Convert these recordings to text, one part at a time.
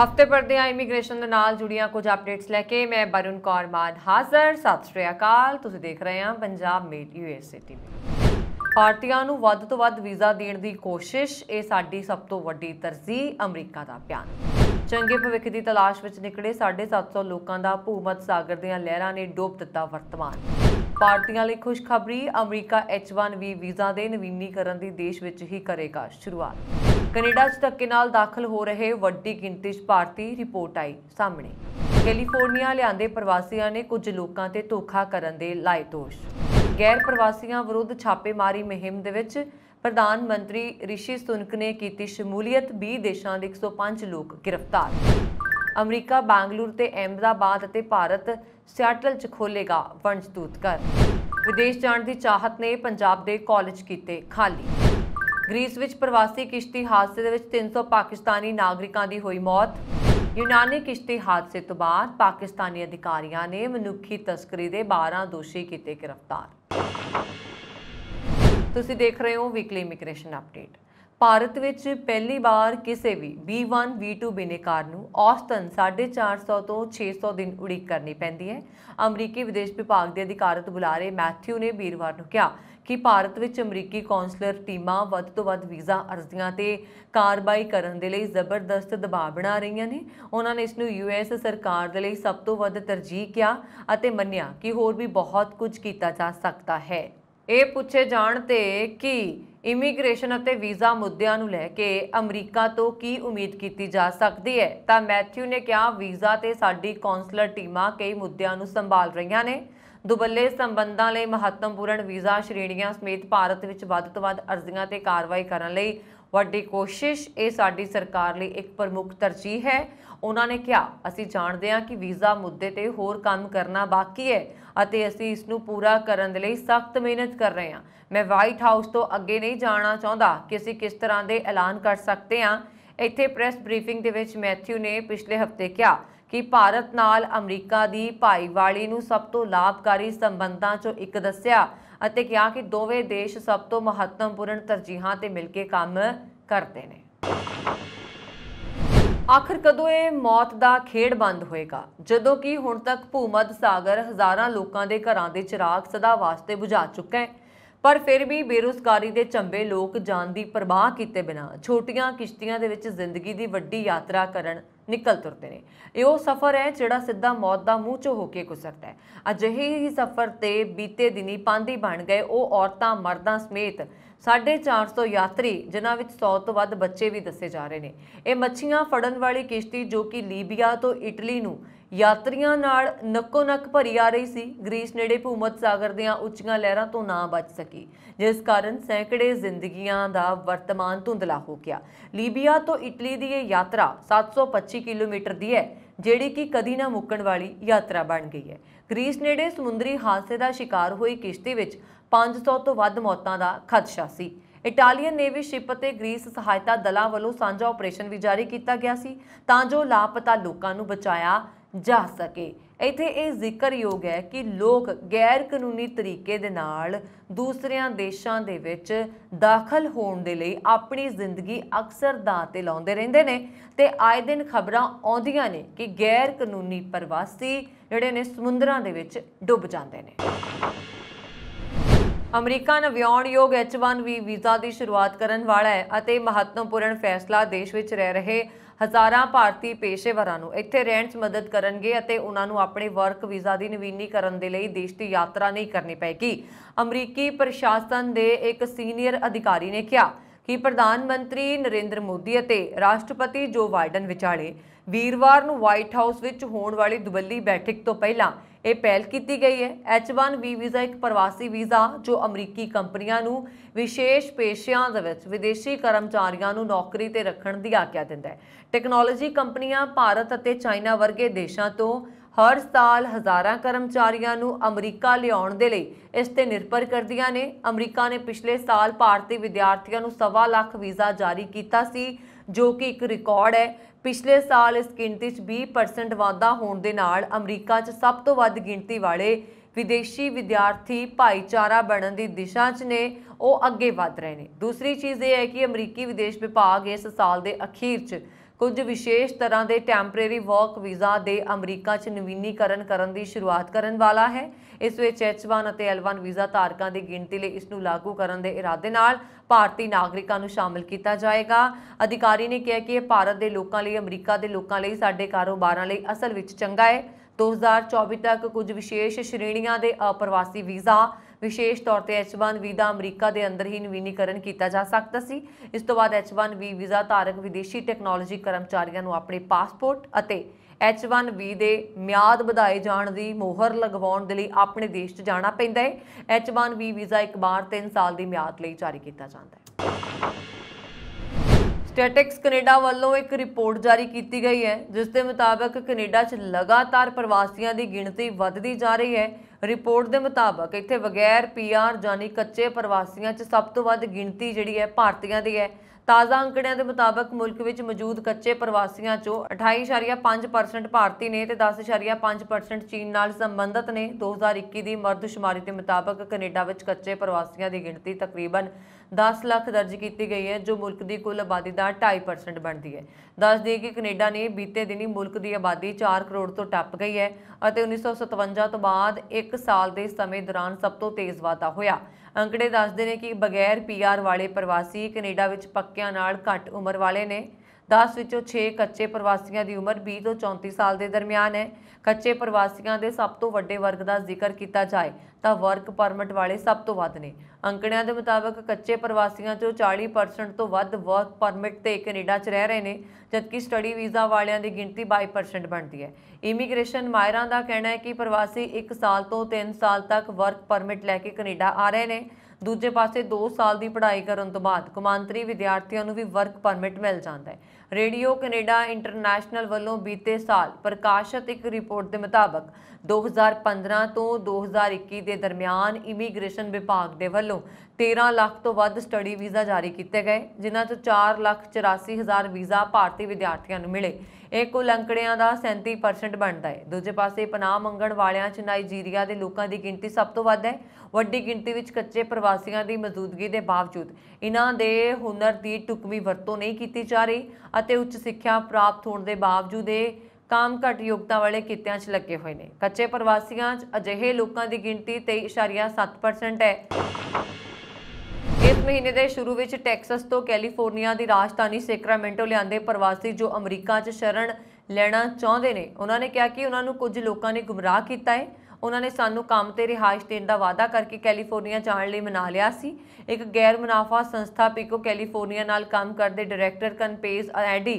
ਹਫਤੇ ਪਰਦੇ ਆ ਇਮੀਗ੍ਰੇਸ਼ਨ ਦੇ ਨਾਲ ਜੁੜੀਆਂ ਕੁਝ ਅਪਡੇਟਸ ਲੈ ਕੇ ਮੈਂ ਬਰੁਨ ਕੌਰ ਮਾਨ ਹਾਜ਼ਰ ਸਤਿ ਸ੍ਰੀ ਅਕਾਲ ਤੁਸੀਂ ਦੇਖ ਰਹੇ ਆ ਪੰਜਾਬ ਮੇਡ ਯੂਐਸਏ ਟੀਵੀ ਭਾਰਤੀਆਂ ਨੂੰ ਵੱਧ ਤੋਂ ਵੱਧ ਵੀਜ਼ਾ ਦੇਣ ਦੀ ਕੋਸ਼ਿਸ਼ ਇਹ ਸਾਡੀ ਸਭ ਤੋਂ ਵੱਡੀ ਤਰਜੀਹ ਅਮਰੀਕਾ ਦਾ ਪਿਆਨ ਚੰਗੇ ਭਵਿੱਖ ਦੀ ਤਲਾਸ਼ ਵਿੱਚ ਨਿਕਲੇ 750 ਲੋਕਾਂ ਦਾ ਭੂਮਤ ਸਾਗਰ ਦੀਆਂ ਲਹਿਰਾਂ ਨੇ ਡੋਬ ਦਿੱਤਾ ਵਰਤਮਾਨ ਭਾਰਤੀਆਂ ਲਈ ਖੁਸ਼ਖਬਰੀ ਅਮਰੀਕਾ H1B ਵੀਜ਼ਾ ਦੇ ਨਵੀਨੀਕਰਨ ਦੀ ਦੇਸ਼ ਵਿੱਚ ਹੀ ਕਰੇਗਾ ਸ਼ੁਰੂਆਤ ਕੈਨੇਡਾ 'ਚ ਧੱਕੇ ਨਾਲ ਦਾਖਲ ਹੋ ਰਹੇ ਵੱਡੀ ਗਿਣਤੀ 'ਚ ਭਾਰਤੀ ਰਿਪੋਰਟ ਆਈ ਸਾਹਮਣੇ ਕੈਲੀਫੋਰਨੀਆ ਲਿਆਂਦੇ ਪ੍ਰਵਾਸੀਆਂ ਨੇ ਕੁਝ ਲੋਕਾਂ ਤੇ ਧੋਖਾ ਕਰਨ ਦੇ ਲਾਏ ਦੋਸ਼ ਗੈਰ ਪ੍ਰਵਾਸੀਆਂ ਵਿਰੁੱਧ ਛਾਪੇਮਾਰੀ ਮੁਹਿੰਮ ਦੇ ਵਿੱਚ ਪ੍ਰਧਾਨ ਮੰਤਰੀ ਰਿਸ਼ੀ ਸੁਨਕ ਨੇ ਕੀਤੀ ਸ਼ਮੂਲੀਅਤ 20 ਦੇਸ਼ਾਂ ਦੇ 105 ਲੋਕ ਗ੍ਰਿਫਤਾਰ ਅਮਰੀਕਾ ਬੰਗਲੁਰ ਤੇ ਅਹਿਮਦਾਬਾਦ ਅਤੇ ਭਾਰਤ ਸਿਆਟਲ 'ਚ ਖੋਲੇਗਾ ਵੰਸ਼ਦੂਤ ਘਰ ਵਿਦੇਸ਼ ਜਾਣ ਦੀ ਚਾਹਤ ਨੇ ਪੰਜਾਬ ਦੇ ਕਾਲਜ ਕੀਤੇ ਖਾਲੀ ਗ੍ਰੀਸ ਵਿੱਚ ਪ੍ਰਵਾਸੀ ਕਿਸ਼ਤੀ ਹਾਦਸੇ ਦੇ ਵਿੱਚ 300 ਪਾਕਿਸਤਾਨੀ ਨਾਗਰਿਕਾਂ ਦੀ ਹੋਈ ਮੌਤ ਯੂਨਾਨੀ ਕਿਸ਼ਤੀ ਹਾਦਸੇ ਤੋਂ ਬਾਅਦ ਪਾਕਿਸਤਾਨੀ ਅਧਿਕਾਰੀਆਂ ਨੇ ਮਨੁੱਖੀ ਤਸਕਰੀ ਦੇ 12 ਦੋਸ਼ੀ ਕੀਤੇ ਗ੍ਰਿਫਤਾਰ ਤੁਸੀਂ ਦੇਖ ਰਹੇ ਹੋ ਵੀਕਲੀ ਇਮੀਗ੍ਰੇਸ਼ਨ ਅਪਡੇਟ ਭਾਰਤ ਵਿੱਚ ਪਹਿਲੀ ਵਾਰ ਕਿਸੇ ਵੀ B1 B2 ਬਿਨੇਕਾਰ ਨੂੰ ਔਸਤਨ 450 ਤੋਂ 600 ਦਿਨ ਉਡੀਕ ਕਰਨੀ ਪੈਂਦੀ ਹੈ ਅਮਰੀਕੀ ਵਿਦੇਸ਼ ਵਿਭਾਗ ਦੇ ਅਧਿਕਾਰਤ ਬੁਲਾਰੇ ਮੈਥਿਊ ਨੇ ਵੀਰਵਾਰ ਨੂੰ ਕਿਹਾ ਕਿ ਭਾਰਤ ਵਿੱਚ ਅਮਰੀਕੀ ਕੌਂਸਲਰ ਟੀਮਾਂ ਵੱਧ ਤੋਂ ਵੱਧ ਵੀਜ਼ਾ ਅਰਜ਼ੀਆਂ ਤੇ ਕਾਰਵਾਈ ਕਰਨ ਦੇ ਲਈ ਜ਼ਬਰਦਸਤ ਦਬਾਅ ਬਣਾ ਰਹੀਆਂ ਨੇ ਉਹਨਾਂ ਨੇ ਇਸ ਨੂੰ ਯੂਐਸ ਸਰਕਾਰ ਦੇ ਲਈ ਸਭ ਤੋਂ ਵੱਧ ਤਰਜੀਹ ਕਿਹਾ ਅਤੇ ਮੰਨਿਆ ਕਿ ਹੋਰ ਵੀ ਬਹੁਤ ਕੁਝ ਕੀਤਾ ਜਾ ਸਕਦਾ ਹੈ ਇਹ ਪੁੱਛੇ ਜਾਣ ਤੇ ਕਿ ਇਮੀਗ੍ਰੇਸ਼ਨ ਅਤੇ ਵੀਜ਼ਾ ਮੁੱਦਿਆਂ ਨੂੰ ਲੈ ਕੇ ਅਮਰੀਕਾ ਤੋਂ ਕੀ ਉਮੀਦ ਕੀਤੀ ਜਾ ਸਕਦੀ ਹੈ ਤਾਂ ਮੈਥਿਊ ਨੇ ਕਿਹਾ ਵੀਜ਼ਾ ਤੇ ਸਾਡੀ ਕੌਂਸਲਰ ਟੀਮਾਂ ਕਈ ਮੁੱਦਿਆਂ ਨੂੰ ਸੰਭਾਲ ਰਹੀਆਂ ਨੇ ਦੁਬੱਲੇ ਸੰਬੰਧਾਂ ਲਈ ਮਹੱਤਵਪੂਰਨ ਵੀਜ਼ਾ ਸ਼੍ਰੇਣੀਆਂ ਸਮੇਤ ਭਾਰਤ ਵਿੱਚ ਵੱਧ ਤੋਂ ਵੱਧ ਅਰਜ਼ੀਆਂ ਤੇ ਕਾਰਵਾਈ ਕਰਨ ਲਈ ਵੱਡੀ ਕੋਸ਼ਿਸ਼ ਇਹ ਸਾਡੀ ਸਰਕਾਰ ਲਈ ਇੱਕ ਪ੍ਰਮੁੱਖ ਤਰਜੀਹ ਹੈ ਉਹਨਾਂ ਨੇ ਕਿਹਾ ਅਸੀਂ ਜਾਣਦੇ ਹਾਂ ਕਿ ਵੀਜ਼ਾ ਮੁੱਦੇ ਤੇ ਹੋਰ ਕੰਮ ਕਰਨਾ ਬਾਕੀ ਹੈ ਅਤੇ ਅਸੀਂ ਇਸ ਨੂੰ ਪੂਰਾ ਕਰਨ ਦੇ ਲਈ ਸਖਤ ਮਿਹਨਤ ਕਰ ਰਹੇ ਹਾਂ ਮੈਂ ਵਾਈਟ ਹਾਊਸ ਤੋਂ ਅੱਗੇ ਨਹੀਂ ਜਾਣਾ ਚਾਹੁੰਦਾ ਕਿ ਅਸੀਂ ਕਿਸ ਤਰ੍ਹਾਂ ਦੇ ਐਲਾਨ ਕਰ ਸਕਦੇ ਹਾਂ ਇੱਥੇ ਪ੍ਰੈਸ ਬਰੀਫਿੰਗ ਦੇ ਵਿੱਚ ਮੈਥਿਊ ਨੇ ਪਿਛਲੇ ਹਫਤੇ ਕਿਹਾ ਕਿ ਭਾਰਤ ਨਾਲ ਅਮਰੀਕਾ ਦੀ ਭਾਈਵਾਲੀ ਨੂੰ ਸਭ ਤੋਂ ਲਾਭਕਾਰੀ ਸੰਬੰਧਾਂ 'ਚੋਂ ਇੱਕ ਦੱਸਿਆ ਅਤੇ ਕਿਹਾ ਕਿ ਦੋਵੇਂ ਦੇਸ਼ ਸਭ ਤੋਂ ਮਹੱਤਵਪੂਰਨ ਤਰਜੀਹਾਂ ਤੇ ਮਿਲ ਕੇ ਕੰਮ ਕਰਦੇ ਨੇ ਆਖਰ ਕਦੋਂ ਇਹ ਮੌਤ ਦਾ ਖੇਡ ਬੰਦ ਹੋਏਗਾ ਜਦੋਂ ਕਿ ਹੁਣ ਤੱਕ ਭੂਮਤ ਸਾਗਰ ਹਜ਼ਾਰਾਂ ਲੋਕਾਂ ਦੇ ਘਰਾਂ ਦੇ ਚਿਰਾਗ ਸਦਾ ਵਾਸਤੇ ਬੁਝਾ ਚੁੱਕਾ ਹੈ ਪਰ ਫਿਰ ਵੀ ਬੇਰੋਜ਼ਗਾਰੀ ਦੇ ਚੰਬੇ ਲੋਕ ਜਾਨ ਦੀ ਪਰਵਾਹ ਕੀਤੇ ਬਿਨਾ ਛੋਟੀਆਂ ਕਿਸ਼ਤੀਆਂ ਦੇ ਵਿੱਚ ਜ਼ਿੰਦਗੀ ਦੀ ਵੱਡੀ ਯਾਤਰਾ ਕਰਨ ਨਿਕਲ ਤੁਰਦੇ ਨੇ ਇਹ ਉਹ ਸਫ਼ਰ ਹੈ ਜਿਹੜਾ ਸਿੱਧਾ ਮੌਤ ਦਾ ਮੂੰਹ ਚੋਂ ਹੋ ਕੇ ਗੁਜ਼ਰਦਾ ਹੈ ਅਜਿਹੇ ਹੀ ਸਫ਼ਰ ਤੇ ਬੀਤੇ ਦਿਨੀ ਪਾਂਦੀ ਬਣ ਗਏ ਉਹ ਔਰਤਾਂ ਮਰਦਾਂ ਸਮੇਤ 450 ਯਾਤਰੀ ਜਿਨ੍ਹਾਂ ਵਿੱਚ 100 ਤੋਂ ਵੱਧ ਬੱਚੇ ਵੀ ਦੱਸੇ ਜਾ ਰਹੇ ਨੇ ਇਹ ਮੱਛੀਆਂ ਫੜਨ ਵਾਲੀ ਕਿਸ਼ਤੀ ਜੋ ਕਿ ਲੀਬੀਆ ਤੋਂ ਇਟਲੀ ਨੂੰ ਯਾਤਰੀਆਂ ਨਾਲ ਨੱਕੋ ਨੱਕ ਭਰੀ ਆ ਰਹੀ ਸੀ ਗ੍ਰੀਸ ਨੇੜੇ ਭੂਮਤ ਸਾਗਰ ਦੀਆਂ ਉੱਚੀਆਂ ਲਹਿਰਾਂ ਤੋਂ ਨਾ ਬਚ ਸਕੀ ਜਿਸ ਕਾਰਨ ਸੈਂਕੜੇ ਜ਼ਿੰਦਗੀਆਂ ਦਾ ਵਰਤਮਾਨ ਧੁੰਦਲਾ ਹੋ ਗਿਆ ਲੀਬੀਆ ਤੋਂ ਇਟਲੀ ਦੀ ਇਹ ਯਾਤਰਾ 725 ਕਿਲੋਮੀਟਰ ਦੀ ਹੈ ਜਿਹੜੀ ਕਿ ਕਦੀ ਨਾ ਮੁੱਕਣ ਵਾਲੀ ਯਾਤਰਾ ਬਣ ਗਈ ਹੈ ਗ੍ਰੀਸ ਨੇੜੇ ਸਮੁੰਦਰੀ ਹਾਦਸੇ ਦਾ ਸ਼ਿਕਾਰ ਹੋਈ ਕਿਸ਼ਤੀ ਵਿੱਚ 500 ਤੋਂ ਵੱਧ ਮੌਤਾਂ ਦਾ ਖਦਸ਼ਾ ਸੀ ਇਟਾਲੀਅਨ ਨੇਵੀ ਸ਼ਿਪ ਅਤੇ ਗ੍ਰੀਸ ਸਹਾਇਤਾ ਦਲਾਂ ਵੱਲੋਂ ਸਾਂਝਾ ਆਪਰੇਸ਼ਨ ਵੀ ਜਾਰੀ ਕੀਤਾ ਗਿਆ ਸੀ ਤਾਂ ਜੋ ਲਾਪਤਾ ਲੋਕਾਂ ਨੂੰ ਬਚਾਇਆ ਜਾ ਸਕੇ ਇੱਥੇ ਇਹ ਜ਼ਿਕਰਯੋਗ ਹੈ ਕਿ ਲੋਕ ਗੈਰ ਕਾਨੂੰਨੀ ਤਰੀਕੇ ਦੇ ਨਾਲ ਦੂਸਰਿਆਂ ਦੇਸ਼ਾਂ ਦੇ ਵਿੱਚ ਦਾਖਲ ਹੋਣ ਦੇ ਲਈ ਆਪਣੀ ਜ਼ਿੰਦਗੀ ਅਕਸਰ ਦਾਅ ਤੇ ਲਾਉਂਦੇ ਰਹਿੰਦੇ ਨੇ ਤੇ ਆਏ ਦਿਨ ਖਬਰਾਂ ਆਉਂਦੀਆਂ ਨੇ ਕਿ ਗੈਰ ਕਾਨੂੰਨੀ ਪ੍ਰਵਾਸੀ ਜਿਹੜੇ ਨੇ ਸਮੁੰਦਰਾਂ ਦੇ ਵਿੱਚ ਡੁੱਬ ਜਾਂਦੇ ਨੇ ਅਮਰੀਕਾ ਯੋਗ H1B ਵੀਜ਼ਾ ਦੀ ਸ਼ੁਰੂਆਤ ਕਰਨ ਵਾਲਾ ਹੈ ਅਤੇ ਮਹੱਤਵਪੂਰਨ ਫੈਸਲਾ ਦੇਸ਼ ਵਿੱਚ ਰਹਿ ਰਹੇ ਹਜ਼ਾਰਾਂ ਭਾਰਤੀ ਪੇਸ਼ੇਵਰਾਂ ਨੂੰ ਇੱਥੇ ਰਹਿਣ 'ਚ ਮਦਦ ਕਰਨਗੇ ਅਤੇ ਉਹਨਾਂ ਨੂੰ ਆਪਣੇ ਵਰਕ ਵੀਜ਼ਾ ਦੀ ਨਵੀਨੀਕਰਨ ਦੇ ਲਈ ਦੇਸ਼ ਦੀ ਯਾਤਰਾ ਨਹੀਂ ਕਰਨੀ ਪੈਗੀ ਅਮਰੀਕੀ ਪ੍ਰਸ਼ਾਸਨ ਦੇ ਇੱਕ ਸੀਨੀਅਰ ਅਧਿਕਾਰੀ ਨੇ ਕਿਹਾ ਕਿ ਪ੍ਰਧਾਨ ਮੰਤਰੀ ਨਰਿੰਦਰ ਮੋਦੀ ਅਤੇ ਰਾਸ਼ਟਰਪਤੀ ਜੋ ਬਾਈਡਨ ਵਿਚਾਲੇ ਵੀਰਵਾਰ ਨੂੰ ਵਾਈਟ ਹਾਊਸ ਵਿੱਚ ਹੋਣ ਵਾਲੀ ਦੁਬੱਲੀ ਬੈਠਕ ਤੋਂ ਪਹਿਲਾਂ ਇਹ ਪਹਿਲ ਕੀਤੀ ਗਈ ਹੈ H1B ਵੀਜ਼ਾ ਇੱਕ ਪ੍ਰਵਾਸੀ ਵੀਜ਼ਾ ਜੋ ਅਮਰੀਕੀ ਕੰਪਨੀਆਂ ਨੂੰ ਵਿਸ਼ੇਸ਼ ਪੇਸ਼ਿਆਂ ਦੇ ਵਿੱਚ ਵਿਦੇਸ਼ੀ ਕਰਮਚਾਰੀਆਂ ਨੂੰ ਨੌਕਰੀ ਤੇ ਰੱਖਣ ਦੀ ਆਗਿਆ ਦਿੰਦਾ ਹੈ ਟੈਕਨੋਲੋਜੀ ਕੰਪਨੀਆਂ ਭਾਰਤ ਅਤੇ ਚਾਈਨਾ ਵਰਗੇ ਦੇਸ਼ਾਂ ਤੋਂ ਹਰ ਸਾਲ ਹਜ਼ਾਰਾਂ ਕਰਮਚਾਰੀਆਂ ਨੂੰ ਅਮਰੀਕਾ ਲਿਆਉਣ ਦੇ ਲਈ ਇਸ ਤੇ ਨਿਰਭਰ ਕਰਦੀਆਂ ਨੇ ਅਮਰੀਕਾ ਨੇ ਪਿਛਲੇ ਸਾਲ ਭਾਰਤੀ ਵਿਦਿਆਰਥੀਆਂ ਨੂੰ ਸਵਾ ਲੱਖ ਵੀਜ਼ਾ ਜਾਰੀ ਕੀਤਾ ਸੀ ਜੋ ਕਿ ਇੱਕ ਰਿਕਾਰਡ ਹੈ ਪਿਛਲੇ ਸਾਲ ਇਸ ਗਿਣਤੀ 'ਚ 20% ਵਾਧਾ ਹੋਣ ਦੇ ਨਾਲ ਅਮਰੀਕਾ 'ਚ ਸਭ ਤੋਂ ਵੱਧ ਗਿਣਤੀ ਵਾਲੇ ਵਿਦੇਸ਼ੀ ਵਿਦਿਆਰਥੀ ਭਾਈਚਾਰਾ ਬਣਨ ਦੀ ਦਿਸ਼ਾ 'ਚ ਨੇ ਉਹ ਅੱਗੇ ਵਧ ਰਹੇ ਨੇ ਦੂਸਰੀ ਚੀਜ਼ ਇਹ ਹੈ ਕਿ ਅਮਰੀਕੀ ਵਿਦੇਸ਼ ਵਿਭਾਗ ਇਸ ਸਾਲ ਦੇ ਅਖੀਰ 'ਚ ਕੁਝ ਵਿਸ਼ੇਸ਼ ਤਰ੍ਹਾਂ ਦੇ ਟੈਂਪਰੇਰੀ ਵਰਕ ਵੀਜ਼ਾ ਦੇ ਅਮਰੀਕਾ 'ਚ ਨਵੀਨੀਕਰਨ ਕਰਨ ਦੀ ਸ਼ੁਰੂਆਤ ਕਰਨ ਵਾਲਾ ਹੈ ਇਸ ਵਿੱਚ H1 ਅਤੇ L1 ਵੀਜ਼ਾ ਧਾਰਕਾਂ ਦੀ ਗਿਣਤੀ ਲਈ ਇਸ ਨੂੰ ਲਾਗੂ ਕਰਨ ਦੇ ਇਰਾਦੇ ਨਾਲ ਭਾਰਤੀ ਨਾਗਰਿਕਾਂ ਨੂੰ ਸ਼ਾਮਲ ਕੀਤਾ ਜਾਏਗਾ ਅਧਿਕਾਰੀ ਨੇ ਕਿਹਾ ਕਿ ਇਹ ਭਾਰਤ ਦੇ ਲੋਕਾਂ ਲਈ ਅਮਰੀਕਾ ਦੇ ਲੋਕਾਂ ਲਈ ਸਾਡੇ ਕਾਰੋਬਾਰਾਂ ਲਈ ਅਸਲ ਵਿੱਚ ਚੰਗਾ ਹੈ 2024 ਤੱਕ ਕੁਝ ਵਿਸ਼ੇਸ਼ ਸ਼੍ਰੇਣੀਆਂ ਦੇ ਅਪਰਵਾਸੀ ਵੀਜ਼ਾ ਵਿਸ਼ੇਸ਼ ਤੌਰ ਤੇ H1B ਦਾ ਅਮਰੀਕਾ ਦੇ ਅੰਦਰ ਹੀ ਨਵੀਨੀਕਰਨ ਕੀਤਾ ਜਾ ਸਕਦਾ ਸੀ ਇਸ ਤੋਂ ਬਾਅਦ H1B ਵੀਜ਼ਾ ਧਾਰਕ ਵਿਦੇਸ਼ੀ ਟੈਕਨੋਲੋਜੀ ਕਰਮਚਾਰੀਆਂ ਨੂੰ ਆਪਣੇ ਪਾਸਪੋਰਟ ਅਤੇ H1B ਦੇ ਮਿਆਦ ਵਧਾਏ ਜਾਣ ਦੀ ਮੋਹਰ ਲਗਵਾਉਣ ਦੇ ਲਈ ਆਪਣੇ ਦੇਸ਼ 'ਚ ਜਾਣਾ ਪੈਂਦਾ ਹੈ H1B ਵੀਜ਼ਾ ਇੱਕ ਵਾਰ 3 ਸਾਲ ਦੀ ਮਿਆਦ ਲਈ ਜਾਰੀ ਕੀਤਾ ਜਾਂਦਾ ਹੈ ਸਟੈਟਿਕਸ ਕੈਨੇਡਾ ਵੱਲੋਂ ਇੱਕ ਰਿਪੋਰਟ ਜਾਰੀ ਕੀਤੀ ਗਈ ਹੈ ਜਿਸ ਦੇ ਮੁਤਾਬਕ ਕੈਨੇਡਾ 'ਚ ਲਗਾਤਾਰ ਪ੍ਰਵਾਸੀਆਂ ਦੀ ਗਿਣਤੀ ਵੱਧਦੀ ਜਾ ਰਹੀ ਹੈ ਰਿਪੋਰਟ ਦੇ ਮੁਤਾਬਕ ਇੱਥੇ ਬਗੈਰ ਪੀਆਰ ਜਾਨੀ ਕੱਚੇ ਪ੍ਰਵਾਸੀਆਂ 'ਚ ਸਭ ਤੋਂ ਵੱਧ ਗਿਣਤੀ ਜਿਹੜੀ ਹੈ ਭਾਰਤੀਆਂ ਦੀ ਹੈ ਤਾਜ਼ਾ ਅੰਕੜਿਆਂ ਦੇ ਮੁਤਾਬਕ ਮੁਲਕ ਵਿੱਚ ਮੌਜੂਦ ਕੱਚੇ ਪ੍ਰਵਾਸੀਆਂ 'ਚੋਂ 28.5% ਭਾਰਤੀ ਨੇ ਤੇ 10.5% ਚੀਨ ਨਾਲ ਸੰਬੰਧਿਤ ਨੇ 2021 ਦੀ ਮਰਦਸ਼ੁਮਾਰੀ ਦੇ ਮੁਤਾਬਕ ਕੈਨੇਡਾ ਵਿੱਚ ਕੱਚੇ ਪ੍ਰਵਾਸੀਆਂ ਦੀ ਗਿਣਤੀ ਤਕਰੀਬਨ 10 ਲੱਖ ਦਰਜ ਕੀਤੀ ਗਈ ਹੈ ਜੋ ਮੁਲਕ ਦੀ ਕੁੱਲ ਆਬਾਦੀ ਦਾ 2.5% ਬਣਦੀ ਹੈ ਦੱਸ ਦਈਏ ਕਿ ਕੈਨੇਡਾ ਨੇ ਬੀਤੇ ਦਿਨੀ ਮੁਲਕ ਦੀ ਆਬਾਦੀ 4 ਕਰੋੜ ਤੋਂ ਟੱਪ ਗਈ ਹੈ ਅਤੇ 1957 ਤੋਂ ਬਾਅਦ 1 ਸਾਲ ਦੇ ਸਮੇਂ ਦੌਰਾਨ ਸਭ ਤੋਂ ਤੇਜ਼ ਵਾਧਾ ਹੋਇਆ ਅੰਕੜੇ ਦੱਸਦੇ ਨੇ ਕਿ ਬਗੈਰ ਪੀਆਰ ਵਾਲੇ ਪ੍ਰਵਾਸੀ ਕੈਨੇਡਾ ਵਿੱਚ ਪੱਕਿਆਂ ਨਾਲ ਘੱਟ ਉਮਰ ਵਾਲੇ ਨੇ 10 ਵਿੱਚੋਂ 6 ਕੱਚੇ ਪ੍ਰਵਾਸੀਆਂ ਦੀ ਉਮਰ 20 ਤੋਂ 34 ਸਾਲ ਦੇ ਦਰਮਿਆਨ ਹੈ ਕੱਚੇ ਪ੍ਰਵਾਸੀਆਂ ਦੇ ਸਭ ਤੋਂ ਵੱਡੇ ਵਰਗ ਦਾ ਜ਼ਿਕਰ ਕੀਤਾ ਜਾਏ ਤਾਂ ਵਰਕ ਪਰਮਿਟ ਵਾਲੇ ਸਭ ਤੋਂ ਵੱਧ ਨੇ ਅੰਕੜਿਆਂ ਦੇ ਮੁਤਾਬਕ ਕੱਚੇ ਪ੍ਰਵਾਸੀਆਂ ਚੋਂ 40% ਤੋਂ ਵੱਧ ਵਰਕ ਪਰਮਿਟ ਤੇ ਕੈਨੇਡਾ 'ਚ ਰਹਿ ਰਹੇ ਨੇ ਜਦਕਿ ਸਟੱਡੀ ਵੀਜ਼ਾ ਵਾਲਿਆਂ ਦੀ ਗਿਣਤੀ 22% ਬਣਦੀ ਹੈ ਇਮੀਗ੍ਰੇਸ਼ਨ ਮਾਇਰਾਂ ਦਾ ਕਹਿਣਾ ਹੈ ਕਿ ਪ੍ਰਵਾਸੀ 1 ਸਾਲ ਤੋਂ 3 ਸਾਲ ਤੱਕ ਵਰਕ ਪਰਮਿਟ ਲੈ ਕੇ ਕੈਨੇਡਾ ਆ ਰਹੇ ਨੇ ਦੂਜੇ ਪਾਸੇ 2 ਸਾਲ ਦੀ ਪੜ੍ਹਾਈ ਕਰਨ ਤੋਂ ਬਾਅਦ ਕੁਮਾਂਤਰੀ ਵਿਦਿਆਰਥੀਆਂ ਨੂੰ ਵੀ ਵਰਕ ਪਰਮਿਟ ਮਿਲ ਜਾਂਦਾ ਹੈ ਰੇਡੀਓ ਕੈਨੇਡਾ ਇੰਟਰਨੈਸ਼ਨਲ ਵੱਲੋਂ ਬੀਤੇ ਸਾਲ ਪ੍ਰਕਾਸ਼ਿਤ ਇੱਕ ਰਿਪੋਰਟ ਦੇ ਮੁਤਾਬਕ 2015 ਤੋਂ 2021 ਦੇ ਦਰਮਿਆਨ ਇਮੀਗ੍ਰੇਸ਼ਨ ਵਿਭਾਗ ਦੇ ਵੱਲੋਂ 13 ਲੱਖ ਤੋਂ ਵੱਧ ਸਟੱਡੀ ਵੀਜ਼ਾ ਜਾਰੀ ਕੀਤੇ ਗਏ ਜਿਨ੍ਹਾਂ ਚੋਂ 4 ਲੱਖ 84 ਹਜ਼ਾਰ ਵੀਜ਼ਾ ਭਾਰਤੀ ਵਿਦਿਆਰਥੀਆਂ ਨੂੰ ਮਿਲੇ ਇਹ ਕੁੱਲ ਅੰਕੜਿਆਂ ਦਾ 37% ਬਣਦਾ ਹੈ ਦੂਜੇ ਪਾਸੇ ਪਨਾਹ ਮੰਗਣ ਵਾਲਿਆਂ 'ਚ ਨਾਈਜੀਰੀਆ ਦੇ ਲੋਕਾਂ ਦੀ ਗਿਣਤੀ ਸਭ ਤੋਂ ਵੱਧ ਹੈ ਵੱਡੀ ਗਿਣਤੀ ਵਿੱਚ ਕੱਚੇ ਪ੍ਰਵਾਸੀਆਂ ਦੀ ਮੌਜੂਦਗੀ ਦੇ ਬਾਵਜੂਦ ਇਹਨਾਂ ਦੇ ਹੁਨਰ ਦੀ ਟੁਕਮੀ ਵਰਤੋਂ ਨਹੀਂ ਕੀਤੀ ਜਾ ਰਹੀ ਅਤੇ ਉੱਚ ਸਿੱਖਿਆ ਪ੍ਰਾਪਤ ਹੋਣ ਦੇ ਬਾਵਜੂਦ ਇਹ ਕਾਮ ਘੱਟ ਯੋਗਤਾ ਵਾਲੇ ਕਿੱਤਿਆਂ 'ਚ ਲੱਗੇ ਹੋਏ ਨੇ ਕੱਚੇ ਪ੍ਰਵਾਸੀਆਂ 'ਚ ਅਜਿਹੇ ਲੋਕਾਂ ਦੀ ਗਿਣਤੀ 23.7% ਹੈ ਇਸ ਮਹੀਨੇ ਦੇ ਸ਼ੁਰੂ ਵਿੱਚ ਟੈਕਸਸ ਤੋਂ ਕੈਲੀਫੋਰਨੀਆ ਦੀ ਰਾਜਧਾਨੀ ਸੈਕਰਾਮੈਂਟੋ ਲਿਆਂਦੇ ਪ੍ਰਵਾਸੀ ਜੋ ਅਮਰੀਕਾ 'ਚ ਸ਼ਰਨ ਲੈਣਾ ਚਾਹੁੰਦੇ ਨੇ ਉਹਨਾਂ ਨੇ ਕਿਹਾ ਕਿ ਉਹਨਾਂ ਨੂੰ ਕੁਝ ਲੋਕਾਂ ਨੇ ਗੁੰਮਰਾਹ ਕੀਤਾ ਹੈ ਉਹਨਾਂ ਨੇ ਸਾਨੂੰ ਕੰਮ ਤੇ ਰਿਹਾਇਸ਼ ਦੇਣ ਦਾ ਵਾਅਦਾ ਕਰਕੇ ਕੈਲੀਫੋਰਨੀਆ ਜਾਣ ਲਈ ਮਨਾ ਲਿਆ ਸੀ ਇੱਕ ਗੈਰ ਮੁਨਾਫਾ ਸੰਸਥਾ ਪਿਕੋ ਕੈਲੀਫੋਰਨੀਆ ਨਾਲ ਕੰਮ ਕਰਦੇ ਡਾਇਰੈਕਟਰ ਕਨਪੇਸ ਐਡੀ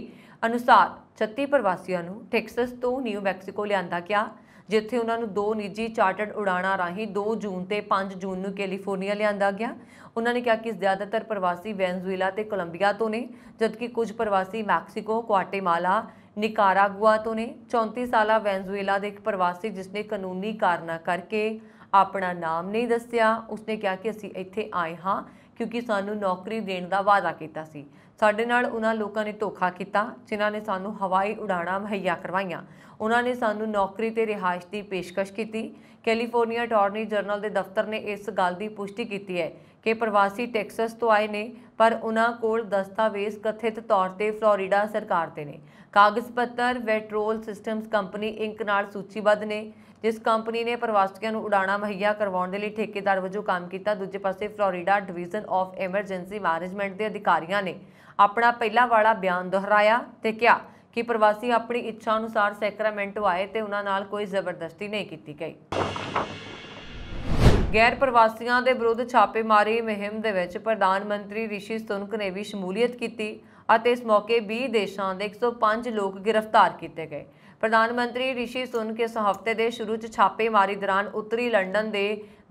ਅਨੁਸਾਰ 36 ਪ੍ਰਵਾਸੀਆਂ ਨੂੰ ਟੈਕਸਸ ਤੋਂ ਨਿਊ ਮੈਕਸੀਕੋ ਲਿਆਂਦਾ ਗਿਆ ਜਿੱਥੇ ਉਹਨਾਂ ਨੂੰ ਦੋ ਨਿੱਜੀ ਚਾਰਟਰਡ ਉਡਾਣਾਂ ਰਾਹੀਂ 2 ਜੂਨ ਤੇ 5 ਜੂਨ ਨੂੰ ਕੈਲੀਫੋਰਨੀਆ ਲਿਆਂਦਾ ਗਿਆ ਉਹਨਾਂ ਨੇ ਕਿਹਾ ਕਿ ਜ਼ਿਆਦਾਤਰ ਪ੍ਰਵਾਸੀ ਵੈਨਜ਼ੂਏਲਾ ਤੇ ਕੋਲੰਬੀਆ ਤੋਂ ਨੇ ਜਦਕਿ ਕੁਝ ਪ੍ਰਵਾਸੀ ਮੈਕਸੀਕੋ ਕੁਆਟੇਮਾਲਾ ਨਿਕਾਰਾਗੁਆ ਤੋਂ ਨੇ 34 ਸਾਲਾ ਵੈਨਜ਼ੂਏਲਾ ਦੇ ਇੱਕ ਪ੍ਰਵਾਸੀ ਜਿਸਨੇ ਕਾਨੂੰਨੀ ਕਾਰਨਾ ਕਰਕੇ ਆਪਣਾ ਨਾਮ ਨਹੀਂ ਦੱਸਿਆ ਉਸਨੇ ਕਿਹਾ ਕਿ ਅਸੀਂ ਇੱਥੇ ਆਏ ਹਾਂ ਕਿਉਂਕਿ ਸਾਨੂੰ ਨੌਕਰੀ ਦੇਣ ਦਾ ਵਾਅਦਾ ਕੀਤਾ ਸੀ ਸਾਡੇ ਨਾਲ ਉਹਨਾਂ ਲੋਕਾਂ ਨੇ ਧੋਖਾ ਕੀਤਾ ਜਿਨ੍ਹਾਂ ਨੇ ਸਾਨੂੰ ਹਵਾਈ ਉਡਾਣਾ ਮੁਹੱਈਆ ਕਰਵਾਈਆਂ ਉਹਨਾਂ ਨੇ ਸਾਨੂੰ ਨੌਕਰੀ ਤੇ ਰਿਹਾਇਸ਼ ਦੀ ਪੇਸ਼ਕਸ਼ ਕੀਤੀ ਕੈਲੀਫੋਰਨੀਆ ਟਾਰਨੀ ਜਰਨਲ ਦੇ ਦਫ਼ਤਰ ਨੇ ਇਸ ਗੱਲ ਦੀ ਪੁਸ਼ਟੀ ਕੀਤੀ ਹੈ ਕਿ ਪ੍ਰਵਾਸੀ ਟੈਕਸਸ ਤੋਂ ਆਏ ਨੇ ਪਰ ਉਹਨਾਂ ਕੋਲ ਦਸਤਾਵੇਜ਼ ਕਥਿਤ ਤੌਰ ਤੇ ਫਲੋਰੀਡਾ ਸਰਕਾਰ ਦੇ ਨੇ ਕਾਗਜ਼ ਪੱਤਰ ਵੈਟਰੋਲ ਸਿਸਟਮਸ ਕੰਪਨੀ ਇੰਕ ਨਾਲ ਸੂਚੀਬੱਧ ਨੇ ਜਿਸ ਕੰਪਨੀ ਨੇ ਪ੍ਰਵਾਸੀਆਂ ਨੂੰ ਉਡਾਣਾ ਮਹੱਈਆ ਕਰਵਾਉਣ ਦੇ ਲਈ ਠੇਕੇਦਾਰ ਵਜੋਂ ਕੰਮ ਕੀਤਾ ਦੂਜੇ ਪਾਸੇ Florida division of emergency management ਦੇ ਅਧਿਕਾਰੀਆਂ ਨੇ ਆਪਣਾ ਪਹਿਲਾ ਵਾਲਾ ਬਿਆਨ ਦੁਹਰਾਇਆ ਤੇ ਕਿਹਾ ਕਿ ਪ੍ਰਵਾਸੀ ਆਪਣੀ ਇੱਛਾ ਅਨੁਸਾਰ ਸੈਕਰਾਮੈਂਟੋ ਆਏ ਤੇ ਉਹਨਾਂ ਨਾਲ ਕੋਈ ਜ਼ਬਰਦਸਤੀ ਨਹੀਂ ਕੀਤੀ ਗਈ ਗੈਰ ਪ੍ਰਵਾਸੀਆਂ ਦੇ ਵਿਰੁੱਧ ਛਾਪੇਮਾਰੀ ਮਹਿਮ ਦੇ ਵਿੱਚ ਪ੍ਰਧਾਨ ਮੰਤਰੀ ਰਿਸ਼ੀ ਸੁਨਕ ਨੇ ਵੀ ਸ਼ਮੂਲੀਅਤ ਕੀਤੀ ਅਤੇ ਇਸ ਮੌਕੇ 20 ਦੇਸ਼ਾਂ ਦੇ 105 ਲੋਕ ਗ੍ਰਿਫਤਾਰ ਕੀਤੇ ਗਏ ਪ੍ਰਧਾਨ ਮੰਤਰੀ ਰਿਸ਼ੀ ਸੁਨਕ ਇਸ ਹਫ਼ਤੇ ਦੇ ਸ਼ੁਰੂ 'ਚ ਛਾਪੇਮਾਰੀ ਦੌਰਾਨ ਉੱਤਰੀ ਲੰਡਨ ਦੇ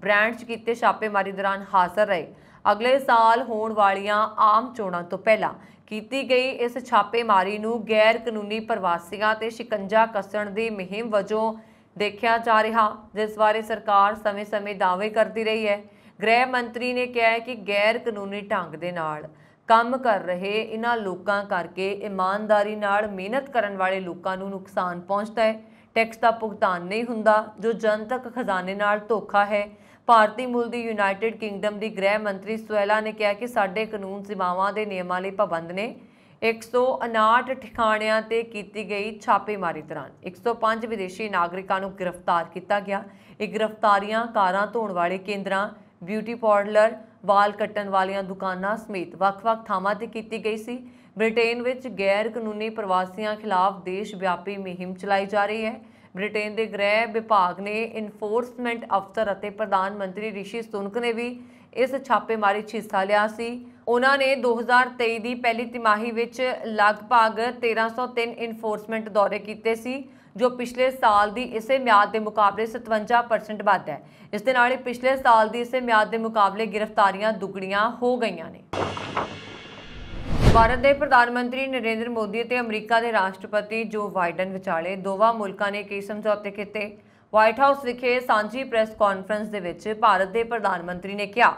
ਬ੍ਰਾਂਡ 'ਚ ਕੀਤੇ ਛਾਪੇਮਾਰੀ ਦੌਰਾਨ ਹਾਜ਼ਰ ਰਹੇ ਅਗਲੇ ਸਾਲ ਹੋਣ ਵਾਲੀਆਂ ਆਮ ਚੋਣਾਂ ਤੋਂ ਪਹਿਲਾਂ ਕੀਤੀ ਗਈ ਇਸ ਛਾਪੇਮਾਰੀ ਨੂੰ ਗੈਰ ਕਾਨੂੰਨੀ ਪ੍ਰਵਾਸੀਆਂ ਤੇ ਸ਼ਿਕੰਜਾ ਕੱਸਣ ਦੀ ਮਹਿਮ ਵਜੋਂ ਦੇਖਿਆ ਜਾ ਰਿਹਾ ਜਿਸ ਬਾਰੇ ਸਰਕਾਰ ਸਮੇਂ-ਸਮੇਂ ਦਾਅਵੇ ਕਰਦੀ ਰਹੀ ਹੈ ਗ੍ਰਹਿ ਮੰਤਰੀ ਨੇ ਕਿਹਾ ਹੈ ਕਿ ਗੈਰ ਕਾਨੂੰਨੀ ਢੰਗ ਦੇ ਨਾਲ ਕੰਮ ਕਰ ਰਹੇ ਇਹਨਾਂ ਲੋਕਾਂ ਕਰਕੇ ਇਮਾਨਦਾਰੀ ਨਾਲ ਮਿਹਨਤ ਕਰਨ ਵਾਲੇ ਲੋਕਾਂ ਨੂੰ ਨੁਕਸਾਨ ਪਹੁੰਚਦਾ ਹੈ ਟੈਕਸ ਦਾ ਭੁਗਤਾਨ ਨਹੀਂ ਹੁੰਦਾ ਜੋ ਜਨਤਕ ਖਜ਼ਾਨੇ ਨਾਲ ਧੋਖਾ ਹੈ ਭਾਰਤੀ ਮੂਲ ਦੀ ਯੂਨਾਈਟਿਡ ਕਿੰਗਡਮ ਦੀ ਗ੍ਰਹਿ ਮੰਤਰੀ ਸੁਹੇਲਾ ਨੇ ਕਿਹਾ ਕਿ ਸਾਡੇ ਕਾਨੂੰਨ ਸੇਵਾਵਾਂ ਦੇ ਨਿਯਮਾਂ ਲਈ ਪਾਬੰਦ ਨੇ 159 ਠਿਕਾਣਿਆਂ ਤੇ ਕੀਤੀ ਗਈ ਛਾਪੇਮਾਰੀ ਦੌਰਾਨ 105 ਵਿਦੇਸ਼ੀ ਨਾਗਰਿਕਾਂ ਨੂੰ ਗ੍ਰਿਫਤਾਰ ਕੀਤਾ ਗਿਆ ਇਹ ਗ੍ਰਿਫਤਾਰੀਆਂ ਕਾਰਾਂ ਧੋਣ ਵਾਲੇ ਕੇਂਦਰਾਂ ਬਿਊਟੀ ਪਾਰਲਰ ਵਾਲ ਕੱਟਣ ਵਾਲੀਆਂ ਦੁਕਾਨਾਂ ਸਮੇਤ ਵੱਖ-ਵੱਖ ਥਾਵਾਂ ਤੇ ਕੀਤੀ ਗਈ ਸੀ ਬ੍ਰਿਟੇਨ ਵਿੱਚ ਗੈਰ ਕਾਨੂੰਨੀ ਪ੍ਰਵਾਸੀਆਂ ਖਿਲਾਫ ਦੇਸ਼ ਵਿਆਪੀ ਮਹਿੰਮ ਚਲਾਈ ਜਾ ਰਹੀ ਹੈ ਬ੍ਰਿਟੇਨ ਦੇ ਗ੍ਰਹਿ ਵਿਭਾਗ ਨੇ ਇਨਫੋਰਸਮੈਂਟ ਅਫਸਰ ਅਤੇ ਪ੍ਰਧਾਨ ਮੰਤਰੀ ਰਿਸ਼ੀ ਸੁਨਕ ਨੇ ਵੀ ਇਸ ਛਾਪੇਮਾਰੀ 'ਚ ਹਿੱਸਾ ਲਿਆ ਸੀ ਉਹਨਾਂ ਨੇ 2023 ਦੀ ਪਹਿਲੀ ਤਿਮਾਹੀ ਵਿੱਚ ਲਗਭਗ 1303 ਇਨਫੋਰਸਮੈਂਟ ਦੌਰੇ ਕੀਤੇ ਸੀ ਜੋ ਪਿਛਲੇ ਸਾਲ ਦੀ ਇਸੇ ਮਿਆਦ ਦੇ ਮੁਕਾਬਲੇ 57% ਵੱਧ ਹੈ ਇਸ ਦੇ ਨਾਲ ਹੀ ਪਿਛਲੇ ਸਾਲ ਦੀ ਇਸੇ ਮਿਆਦ ਦੇ ਮੁਕਾਬਲੇ ਗ੍ਰਿਫਤਾਰੀਆਂ ਦੁੱਗਣੀਆਂ ਹੋ ਗਈਆਂ ਨੇ ਭਾਰਤ ਦੇ ਪ੍ਰਧਾਨ ਮੰਤਰੀ ਨਰਿੰਦਰ ਮੋਦੀ ਅਤੇ ਅਮਰੀਕਾ ਦੇ ਰਾਸ਼ਟਰਪਤੀ ਜੋ ਵਾਈਡਨ ਵਿਚਾਲੇ ਦੋਵਾਂ ਮੁਲਕਾਂ ਨੇ ਕਈ ਸਮਝੌਤੇ ਕੀਤੇ ਵਾਈਟ ਹਾਊਸ ਵਿਖੇ ਸਾਂਝੀ ਪ੍ਰੈਸ ਕਾਨਫਰੰਸ ਦੇ ਵਿੱਚ ਭਾਰਤ ਦੇ ਪ੍ਰਧਾਨ ਮੰਤਰੀ ਨੇ ਕਿਹਾ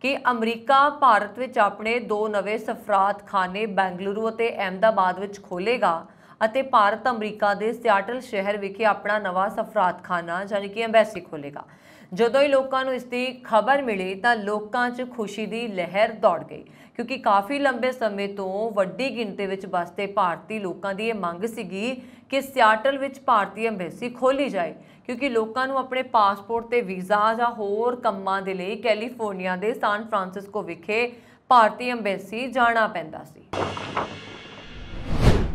ਕਿ ਅਮਰੀਕਾ ਭਾਰਤ ਵਿੱਚ ਆਪਣੇ ਦੋ ਨਵੇਂ ਸਫਰਾਤਖਾਨੇ ਬੈਂਗਲੁਰੂ ਅਤੇ ਅਹਿਮਦਾਬਾਦ ਵਿੱਚ ਖੋਲੇਗਾ ਅਤੇ ਭਾਰਤ ਅਮਰੀਕਾ ਦੇ ਸਿਆਟਲ ਸ਼ਹਿਰ ਵਿਖੇ ਆਪਣਾ ਨਵਾਂ ਸਫਰਾਤਖਾਨਾ ਯਾਨੀ ਕਿ ਐਮਬੈਸੀ ਖੋਲੇਗਾ ਜਦੋਂ ਹੀ ਲੋਕਾਂ ਨੂੰ ਇਸ ਦੀ ਖਬਰ ਮਿਲੀ ਤਾਂ ਲੋਕਾਂ 'ਚ ਖੁਸ਼ੀ ਦੀ ਲਹਿਰ ਦੌੜ ਗਈ ਕਿਉਂਕਿ ਕਾਫੀ ਲੰਬੇ ਸਮੇਂ ਤੋਂ ਵੱਡੀ ਗਿਣਤੀ ਵਿੱਚ ਵਸਦੇ ਭਾਰਤੀ ਲੋਕਾਂ ਦੀ ਇਹ ਮੰਗ ਸੀਗੀ ਕਿ ਸਿਆਟਲ ਵਿੱਚ ਭਾਰਤੀ ਐਮਬੈਸੀ ਖੋਲੀ ਜਾਏ ਕਿਉਂਕਿ ਲੋਕਾਂ ਨੂੰ ਆਪਣੇ ਪਾਸਪੋਰਟ ਤੇ ਵੀਜ਼ਾ ਜਾਂ ਹੋਰ ਕੰਮਾਂ ਦੇ ਲਈ ਕੈਲੀਫੋਰਨੀਆ ਦੇ ਸਾਨ ਫਰਾਂਸਿਸਕੋ ਵਿਖੇ ਭਾਰਤੀ ਐਮਬੈਸੀ ਜਾਣਾ ਪੈਂਦਾ ਸੀ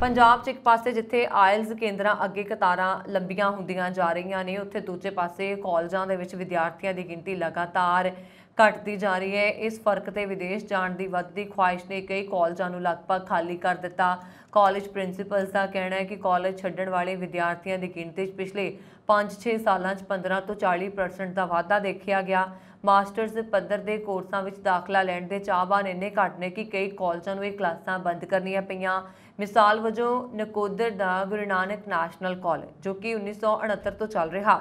ਪੰਜਾਬ 'ਚ ਇੱਕ ਪਾਸੇ ਜਿੱਥੇ ਆਇਲਸ ਕੇਂਦਰਾਂ ਅੱਗੇ ਕਤਾਰਾਂ ਲੰਬੀਆਂ ਹੁੰਦੀਆਂ ਜਾ ਰਹੀਆਂ ਨੇ ਉੱਥੇ ਦੂਜੇ ਪਾਸੇ ਕਾਲਜਾਂ ਦੇ ਵਿੱਚ ਵਿਦਿਆਰਥੀਆਂ ਦੀ ਗਿਣਤੀ ਲਗਾਤਾਰ ਘਟਦੀ ਜਾ ਰਹੀ ਹੈ ਇਸ ਫਰਕ ਤੇ ਵਿਦੇਸ਼ ਜਾਣ ਦੀ ਵੱਧਦੀ ਖੁਆਇਸ਼ ਨੇ ਕਈ ਕਾਲਜਾਂ ਨੂੰ ਲਗਭਗ ਖਾਲੀ ਕਰ ਦਿੱਤਾ ਕਾਲਜ ਪ੍ਰਿੰਸੀਪਲਸ ਦਾ ਕਹਿਣਾ ਹੈ ਕਿ ਕਾਲਜ ਛੱਡਣ ਵਾਲੇ ਵਿਦਿਆਰਥੀਆਂ ਦੀ ਗਿਣਤੀ 'ਚ ਪਿਛਲੇ 5-6 ਸਾਲਾਂ 'ਚ 15 ਤੋਂ 40% ਦਾ ਵਾਧਾ ਦੇਖਿਆ ਗਿਆ ਮਾਸਟਰਸ ਪੱਧਰ ਦੇ ਕੋਰਸਾਂ ਵਿੱਚ ਦਾਖਲਾ ਲੈਣ ਦੇ ਚਾਹਵਾਨ ਇੰਨੇ ਘੱਟ ਨੇ ਕਿ ਕਈ ਕਾਲਜਾਂ ਨੂੰ ਇਹ ਕਲਾਸਾਂ ਬੰਦ ਕਰਨੀਆਂ ਪਈਆਂ ਮਿਸਾਲ ਵਜੋਂ ਨਕੋਦਰ ਦਾ ਗੁਰੂ ਨਾਨਕ ਨੈਸ਼ਨਲ ਕਾਲਜ ਜੋ ਕਿ 1969 ਤੋਂ ਚੱਲ ਰਿਹਾ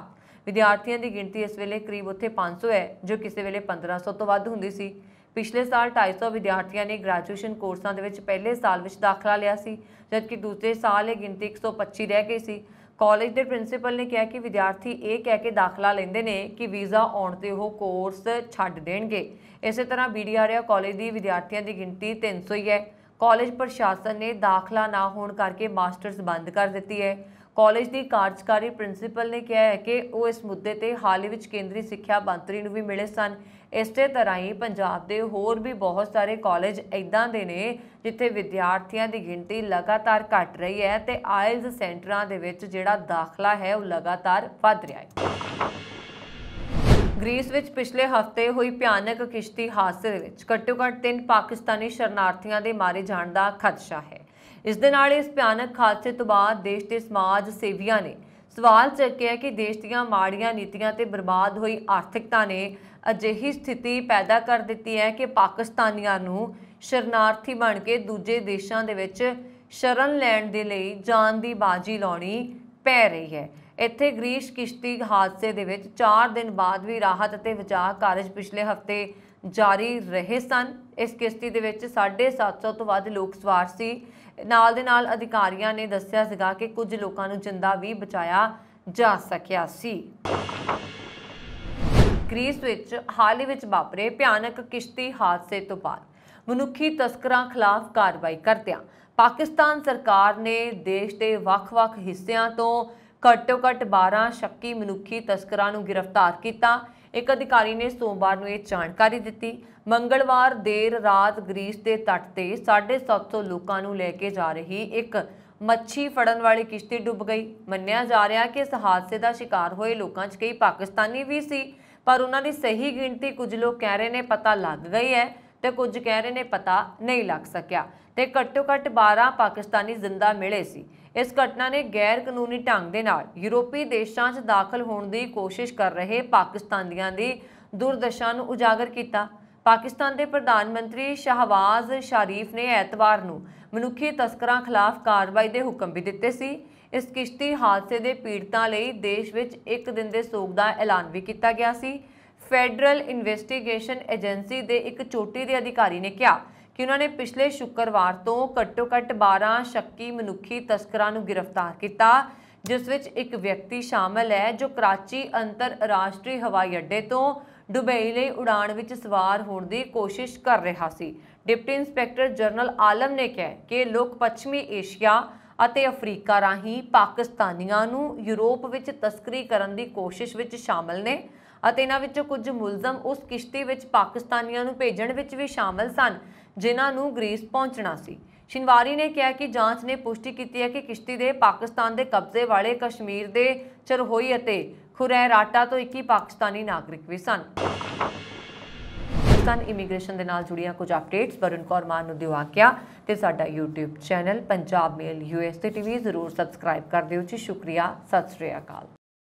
ਵਿਦਿਆਰਥੀਆਂ ਦੀ ਗਿਣਤੀ ਇਸ ਵੇਲੇ ਕਰੀਬ ਉੱਥੇ 500 ਹੈ ਜੋ ਕਿਸੇ ਵੇਲੇ 1500 ਤੋਂ ਵੱਧ ਹੁੰਦੀ ਸੀ ਪਿਛਲੇ ਸਾਲ 250 ਵਿਦਿਆਰਥੀਆਂ ਨੇ ਗ੍ਰੈਜੂਏਸ਼ਨ ਕੋਰਸਾਂ ਦੇ ਵਿੱਚ ਪਹਿਲੇ ਸਾਲ ਵਿੱਚ ਦਾਖਲਾ ਲਿਆ ਸੀ ਜਦਕਿ ਦੂਜੇ ਸਾਲ ਇਹ ਗਿਣਤੀ 125 ਰਹਿ ਗਈ ਸੀ ਕਾਲਜ ਦੇ ਪ੍ਰਿੰਸੀਪਲ ਨੇ ਕਿਹਾ ਕਿ ਵਿਦਿਆਰਥੀ ਇਹ ਕਹਿ ਕੇ ਦਾਖਲਾ ਲੈਂਦੇ ਨੇ ਕਿ ਵੀਜ਼ਾ ਆਉਣ ਤੇ ਉਹ ਕੋਰਸ ਛੱਡ ਦੇਣਗੇ ਇਸੇ ਤਰ੍ਹਾਂ ਬੀਡੀਆਰਿਆ ਕਾਲਜ ਦੀ ਵਿਦਿਆਰਥੀਆਂ ਦੀ ਗਿਣਤੀ 300 ਹੀ ਹੈ ਕਾਲਜ ਪ੍ਰਸ਼ਾਸਨ ਨੇ ਦਾਖਲਾ ਨਾ ਹੋਣ ਕਰਕੇ ਮਾਸਟਰਸ ਬੰਦ ਕਰ ਦਿੱਤੀ ਹੈ ਕਾਲਜ ਦੀ ਕਾਰਜਕਾਰੀ ਪ੍ਰਿੰਸੀਪਲ ਨੇ ਕਿਹਾ ਹੈ ਕਿ ਉਹ ਇਸ ਮੁੱਦੇ ਤੇ ਹਾਲ ਹੀ ਵਿੱਚ ਕੇਂਦਰੀ ਸਿੱਖਿਆ ਮੰਤਰੀ ਨੂੰ ਵੀ ਮਿਲੇ ਸਨ ਇਸੇ ਤਰ੍ਹਾਂ ਹੀ ਪੰਜਾਬ ਦੇ ਹੋਰ ਵੀ ਬਹੁਤ ਸਾਰੇ ਕਾਲਜ ਇਦਾਂ ਦੇ ਨੇ ਜਿੱਥੇ ਵਿਦਿਆਰਥੀਆਂ ਦੀ ਗਿਣਤੀ ਲਗਾਤਾਰ ਘਟ ਰਹੀ ਹੈ ਤੇ ਆਇਲਸ ਸੈਂਟਰਾਂ ਦੇ ਵਿੱਚ ਜਿਹੜਾ ਦਾਖਲਾ ਹੈ ਉਹ ਲਗਾਤਾਰ ਵੱਧ ਰਿਹਾ ਹੈ ਗ੍ਰੀਸ ਵਿੱਚ ਪਿਛਲੇ ਹਫ਼ਤੇ ਹੋਈ ਭਿਆਨਕ ਕਿਸ਼ਤੀ ਹਾਦਸੇ ਦੇ ਵਿੱਚ ਘੱਟੋ-ਘੱਟ 3 ਪਾਕਿਸਤਾਨੀ ਸ਼ਰਨਾਰਥੀਆਂ ਦੇ ਮਾਰੇ ਜਾਣ ਦਾ ਖਦਸ਼ਾ ਹੈ ਇਸ ਦੇ ਨਾਲ ਇਸ ਭਿਆਨਕ ਹਾਦਸੇ ਤੋਂ ਬਾਅਦ ਦੇਸ਼ ਦੇ ਸਮਾਜ ਸੇਵੀਆਂ ਨੇ ਸਵਾਲ ਚੱਕਿਆ ਕਿ ਦੇਸ਼ ਦੀਆਂ ਮਾੜੀਆਂ ਨੀਤੀਆਂ ਤੇ ਬਰਬਾਦ ਹੋਈ ਆਰਥਿਕਤਾ ਨੇ ਅਜਿਹੀ ਸਥਿਤੀ ਪੈਦਾ ਕਰ ਦਿੱਤੀ ਹੈ ਕਿ ਪਾਕਿਸਤਾਨੀਆਂ ਨੂੰ ਸ਼ਰਨਾਰਥੀ ਬਣ ਕੇ ਦੂਜੇ ਦੇਸ਼ਾਂ ਦੇ ਵਿੱਚ ਸ਼ਰਨ ਲੈਣ ਦੇ ਲਈ ਜਾਨ ਦੀ ਬਾਜੀ ਲਾਉਣੀ ਪੈ ਰਹੀ ਹੈ ਇੱਥੇ ਗ੍ਰੀਸ਼ ਕਿਸ਼ਤੀ ਹਾਦਸੇ ਦੇ ਵਿੱਚ 4 ਦਿਨ ਬਾਅਦ ਵੀ ਰਾਹਤ ਅਤੇ ਬਚਾਅ ਕਾਰਜ ਪਿਛਲੇ ਹਫਤੇ ਜਾਰੀ ਰਹੇ ਸਨ ਇਸ ਕਿਸ਼ਤੀ ਦੇ ਵਿੱਚ 750 ਤੋਂ ਵੱਧ ਲੋਕ ਸਵਾਰ ਸੀ ਨਾਲ ਦੇ ਨਾਲ ਅਧਿਕਾਰੀਆਂ ਨੇ ਦੱਸਿਆ ਸੀਗਾ ਕਿ ਕੁਝ ਲੋਕਾਂ ਨੂੰ ਜਿੰਦਾ ਵੀ ਬਚਾਇਆ ਜਾ ਸਕਿਆ ਸੀ ਗ੍ਰੀਸ ਵਿੱਚ ਹਾਲ ਹੀ ਵਿੱਚ ਵਾਪਰੇ ਭਿਆਨਕ ਕਿਸ਼ਤੀ ਹਾਦਸੇ ਤੋਂ ਬਾਅਦ ਮਨੁੱਖੀ ਤਸਕਰਾਂ ਖਿਲਾਫ ਕਾਰਵਾਈ ਕਰਦਿਆਂ ਪਾਕਿਸਤਾਨ ਸਰਕਾਰ ਨੇ ਦੇਸ਼ ਦੇ ਵੱਖ-ਵੱਖ ਹਿੱਸਿਆਂ ਤੋਂ ਘੱਟੋ-ਘੱਟ 12 ਸ਼ੱਕੀ ਮਨੁੱਖੀ ਤਸਕਰਾਂ ਨੂੰ ਗ੍ਰਿਫਤਾਰ ਕੀਤਾ ਇੱਕ ਅਧਿਕਾਰੀ ਨੇ ਸੋਮਵਾਰ ਨੂੰ ਇਹ ਜਾਣਕਾਰੀ ਦਿੱਤੀ ਮੰਗਲਵਾਰ ਦੇਰ ਰਾਤ ਗ੍ਰੀਸ ਦੇ ਤੱਟ ਤੇ 750 ਲੋਕਾਂ ਨੂੰ ਲੈ ਕੇ ਜਾ ਰਹੀ ਇੱਕ ਮੱਛੀ ਫੜਨ ਵਾਲੀ ਕਿਸ਼ਤੀ ਡੁੱਬ ਗਈ ਮੰਨਿਆ ਜਾ ਰਿਹਾ ਕਿ ਇਸ ਹਾਦਸੇ ਦਾ ਸ਼ਿਕਾਰ ਹੋਏ ਲੋਕਾਂ 'ਚ ਕਈ ਪਾਕਿਸਤਾਨੀ ਵੀ ਸੀ ਪਰ ਉਹਨਾਂ ਦੀ ਸਹੀ ਗਿਣਤੀ ਕੁਝ ਲੋਕ ਕਹਿ ਰਹੇ ਨੇ ਪਤਾ ਲੱਗ ਗਈ ਹੈ ਤੇ ਕੁਝ ਕਹਿ ਰਹੇ ਨੇ ਪਤਾ ਨਹੀਂ ਲੱਗ ਸਕਿਆ ਤੇ ਘੱਟੋ ਘੱਟ 12 ਪਾਕਿਸਤਾਨੀ ਜ਼ਿੰਦਾ ਮਿਲੇ ਸੀ ਇਸ ਘਟਨਾ ਨੇ ਗੈਰ ਕਾਨੂੰਨੀ ਢੰਗ ਦੇ ਨਾਲ ਯੂਰਪੀ ਦੇਸ਼ਾਂ 'ਚ ਦਾਖਲ ਹੋਣ ਦੀ ਕੋਸ਼ਿਸ਼ ਕਰ ਰਹੇ ਪਾਕਿਸਤਾਨੀਆਂ ਦੀ ਦੁਰਦਸ਼ਾ ਨੂੰ ਉਜਾਗਰ ਕੀਤਾ ਪਾਕਿਸਤਾਨ ਦੇ ਪ੍ਰਧਾਨ ਮੰਤਰੀ ਸ਼ਾਹਵਾਜ਼ ਸ਼ਰੀਫ ਨੇ ਐਤਵਾਰ ਨੂੰ ਮਨੁੱਖੀ ਤਸਕਰਾਂ ਖਿਲਾਫ ਕਾਰਵਾਈ ਦੇ ਹੁਕਮ ਵੀ ਦਿੱਤੇ ਸੀ ਇਸ ਕਿਸ਼ਤੀ ਹਾਦਸੇ ਦੇ ਪੀੜਤਾਂ ਲਈ ਦੇਸ਼ ਵਿੱਚ ਇੱਕ ਦਿਨ ਦੇ ਸੋਗ ਦਾ ਐਲਾਨ ਵੀ ਕੀਤਾ ਗਿਆ ਸੀ ਫੈਡਰਲ ਇਨਵੈਸਟੀਗੇਸ਼ਨ ਏਜੰਸੀ ਦੇ ਇੱਕ ਚੋਟੀ ਦੇ ਅਧਿਕਾਰੀ ਨੇ ਕਿਹਾ ਕਿ ਉਹਨਾਂ ਨੇ ਪਿਛਲੇ ਸ਼ੁੱਕਰਵਾਰ ਤੋਂ ਘੱਟੋ-ਘੱਟ 12 ਸ਼ੱਕੀ ਮਨੁੱਖੀ ਤਸਕਰਾਂ ਨੂੰ ਗ੍ਰਿਫਤਾਰ ਕੀਤਾ ਜਿਸ ਵਿੱਚ ਇੱਕ ਵਿਅਕਤੀ ਸ਼ਾਮਲ ਹੈ ਜੋ ਕਰਾਚੀ ਅੰਤਰਰਾਸ਼ਟਰੀ ਹਵਾਈ ਅੱਡੇ ਤੋਂ ਦੁਬਈ ਲਈ ਉਡਾਣ ਵਿੱਚ ਸਵਾਰ ਹੋਣ ਦੀ ਕੋਸ਼ਿਸ਼ ਕਰ ਰਿਹਾ ਸੀ ਡਿਪਟੀ ਇੰਸਪੈਕਟਰ ਜਨਰਲ ਆਲਮ ਨੇ ਕਿਹਾ ਕਿ ਲੋਕ ਪੱਛਮੀ ਏਸ਼ੀਆ ਅਤੇ ਅਫਰੀਕਾ ਰਾਹੀਂ ਪਾਕਿਸਤਾਨੀਆਂ ਨੂੰ ਯੂਰਪ ਵਿੱਚ ਤਸਕਰੀ ਕਰਨ ਦੀ ਕੋਸ਼ਿਸ਼ ਵਿੱਚ ਸ਼ਾਮਲ ਨੇ ਅਤੇ ਇਹਨਾਂ ਵਿੱਚੋਂ ਕੁਝ ਮੁਲਜ਼ਮ ਉਸ ਕਿਸ਼ਤੀ ਵਿੱਚ ਪਾਕਿਸਤਾਨੀਆਂ ਨੂੰ ਭੇਜਣ ਵਿੱਚ ਵੀ ਸ਼ਾਮਲ ਸਨ ਜਿਨ੍ਹਾਂ ਨੂੰ ਗ੍ਰੀਸ ਪਹੁੰਚਣਾ ਸੀ ਸ਼ਿਨਵਾਰੀ ਨੇ ਕਿਹਾ ਕਿ ਜਾਂਚ ਨੇ ਪੁਸ਼ਟੀ ਕੀਤੀ ਹੈ ਕਿ ਕਿਸ਼ਤੀ ਦੇ ਪਾਕਿਸਤਾਨ ਦੇ ਕਬਜ਼ੇ ਵਾਲੇ ਕਸ਼ਮੀਰ ਦੇ ਚਰਹੋਈ ਅਤੇ ਖੁਰੈਰਾਟਾ ਤੋਂ 21 ਪਾਕਿਸਤਾਨੀ ਨਾਗਰਿਕ ਵੀ ਸਨ ਪਾਕਿਸਤਾਨ ਇਮੀਗ੍ਰੇਸ਼ਨ ਦੇ ਨਾਲ ਜੁੜੀਆਂ ਕੁਝ ਅਪਡੇਟਸ ਵਰੁਣ ਕੌਰ ਮਾਨ ਨੂੰ ਦਿਵਾ ਆਕਿਆ ਤੇ ਸਾਡਾ YouTube channel Punjab mail US ਤੇ ਟੀਵੀ ਜ਼ਰੂਰ ਸਬਸਕ੍ਰਾਈਬ ਕਰ ਦਿਓ ਜੀ ਸ਼ੁਕਰੀਆ ਸਤਿ ਸ੍ਰੀ ਅਕਾਲ